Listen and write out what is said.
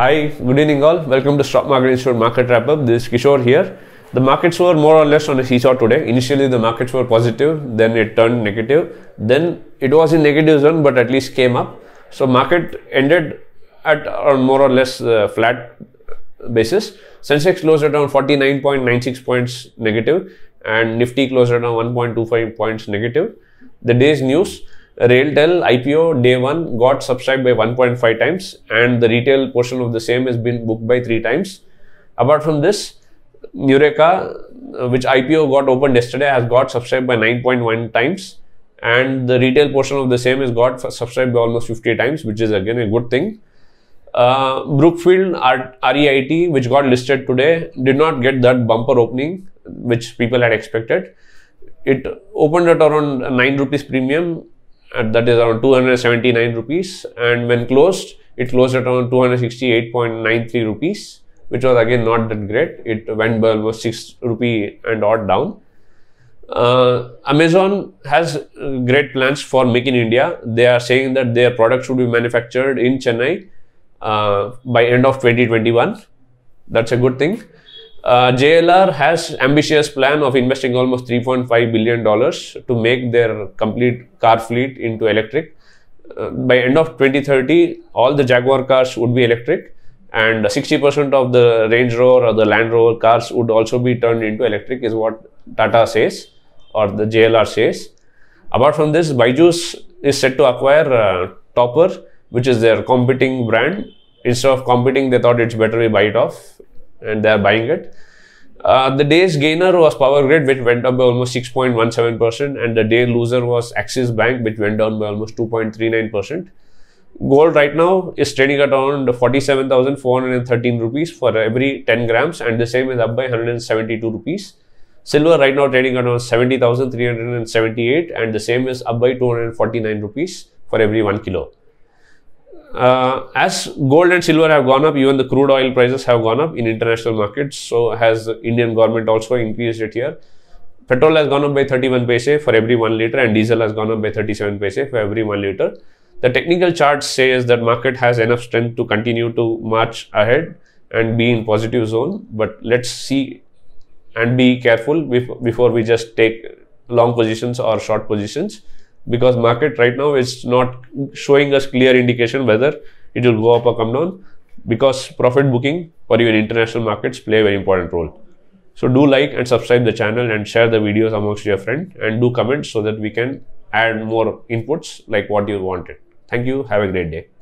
Hi, good evening all. Welcome to Stock Market Institute Market Wrap Up. This is Kishore here. The markets were more or less on a seesaw today. Initially, the markets were positive, then it turned negative. Then it was in negative zone, but at least came up. So market ended at or more or less uh, flat basis. Sensex closed at around 49.96 points negative, and Nifty closed at around 1.25 points negative. The day's news RailTel IPO day one got subscribed by 1.5 times, and the retail portion of the same has been booked by three times. Apart from this, Eureka, uh, which IPO got opened yesterday, has got subscribed by 9.1 times, and the retail portion of the same has got subscribed by almost 50 times, which is again a good thing. Uh, Brookfield REIT, which got listed today, did not get that bumper opening which people had expected. It opened at around 9 rupees premium and that is around 279 rupees and when closed it closed at around 268.93 rupees which was again not that great it went by almost 6 rupee and odd down uh, Amazon has uh, great plans for Make in India. They are saying that their product should be manufactured in Chennai uh, by end of 2021. That's a good thing. Uh, JLR has ambitious plan of investing almost 3.5 billion dollars to make their complete car fleet into electric. Uh, by end of 2030, all the Jaguar cars would be electric, and 60% of the Range Rover or the Land Rover cars would also be turned into electric, is what Tata says or the JLR says. Apart from this, Byju's is set to acquire uh, Topper, which is their competing brand. Instead of competing, they thought it's better we buy it off and they are buying it. Uh, the day's gainer was Power Grid, which went up by almost 6.17%, and the day loser was Axis Bank, which went down by almost 2.39%. Gold right now is trading at around 47,413 rupees for every 10 grams, and the same is up by 172 rupees. Silver right now trading at around 70,378, and the same is up by 249 rupees for every 1 kilo uh, as gold and silver have gone up, even the crude oil prices have gone up in international markets. So has the Indian government also increased it here. Petrol has gone up by 31 paise for every 1 litre and diesel has gone up by 37 paise for every 1 litre. The technical chart says that market has enough strength to continue to march ahead and be in positive zone. But let's see and be careful before we just take long positions or short positions because market right now is not showing us clear indication whether it will go up or come down because profit booking or even international markets play a very important role. So do like and subscribe the channel and share the videos amongst your friends and do comments so that we can add more inputs like what you wanted. Thank you. Have a great day.